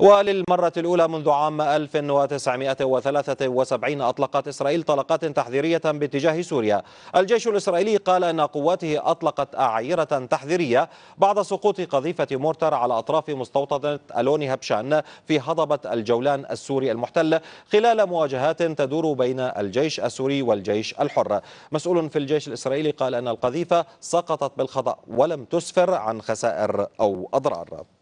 وللمرة الأولى منذ عام 1973 أطلقت إسرائيل طلقات تحذيرية باتجاه سوريا الجيش الإسرائيلي قال أن قواته أطلقت أعيرة تحذيرية بعد سقوط قذيفة مورتر على أطراف مستوطنة ألوني هبشان في هضبة الجولان السوري المحتل خلال مواجهات تدور بين الجيش السوري والجيش الحر مسؤول في الجيش الإسرائيلي قال أن القذيفة سقطت بالخطأ ولم تسفر عن خسائر أو أضرار